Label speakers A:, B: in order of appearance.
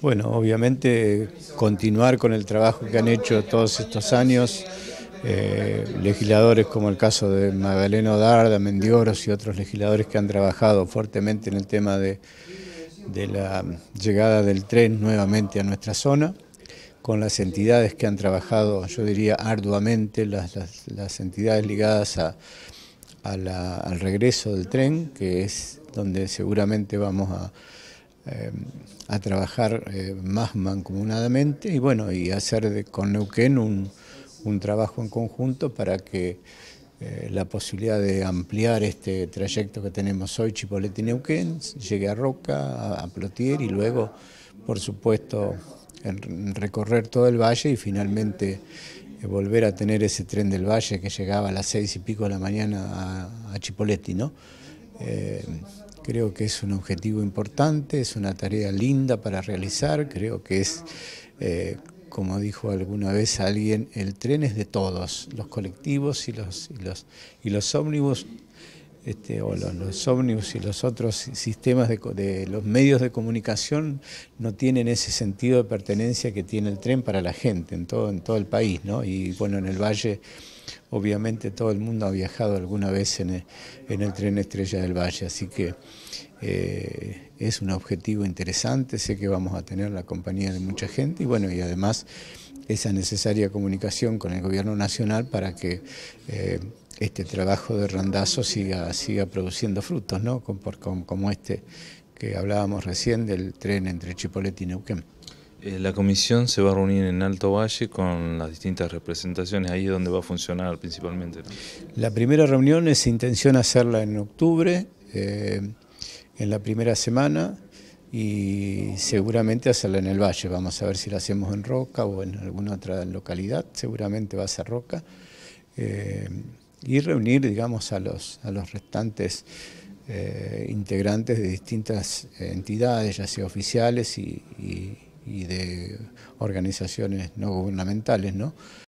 A: Bueno, obviamente continuar con el trabajo que han hecho todos estos años, eh, legisladores como el caso de Magdaleno Darda, Mendioros y otros legisladores que han trabajado fuertemente en el tema de, la llegada del tren nuevamente a nuestra zona, con las entidades que han trabajado, yo diría, arduamente, las, entidades ligadas al regreso del tren, que es donde seguramente vamos a eh, a trabajar eh, más mancomunadamente y bueno, y hacer con Neuquén un, un, trabajo en conjunto para que eh, la posibilidad de ampliar este trayecto que tenemos hoy, Chipolete Neuquén, llegue a Roca, a, Plotier y luego, por supuesto, en recorrer todo el valle y finalmente volver a tener ese tren del valle que llegaba a las seis y pico de la mañana a, a Chipoleti, ¿no? Creo que es un objetivo importante, es una tarea linda para realizar, creo que es, eh, como dijo alguna vez alguien, el tren es de todos, los colectivos y los, y los, y los ómnibus este, o los, ómnibus y los otros sistemas de, los medios de comunicación no tienen ese sentido de pertenencia que tiene el tren para la gente en todo, en todo el país, ¿no? Y bueno, en el valle, obviamente todo el mundo ha viajado alguna vez en el, tren Estrella del Valle, así que eh, es un objetivo interesante, sé que vamos a tener la compañía de mucha gente y bueno, y además esa necesaria comunicación con el gobierno nacional para que... Eh, este trabajo de Randazo siga, siga produciendo frutos, ¿no? Como, este que hablábamos recién del tren entre Chipolete y Neuquén. Eh, la comisión se va a reunir en Alto Valle con las distintas representaciones, ahí es donde va a funcionar principalmente. La primera reunión es intención hacerla en octubre, eh, en la primera semana, y seguramente hacerla en el Valle. Vamos a ver si la hacemos en Roca o en alguna otra localidad, seguramente va a ser Roca. Eh, y reunir, digamos, a los, a los restantes eh, integrantes de distintas entidades, ya sea oficiales y, y de organizaciones no gubernamentales, ¿no?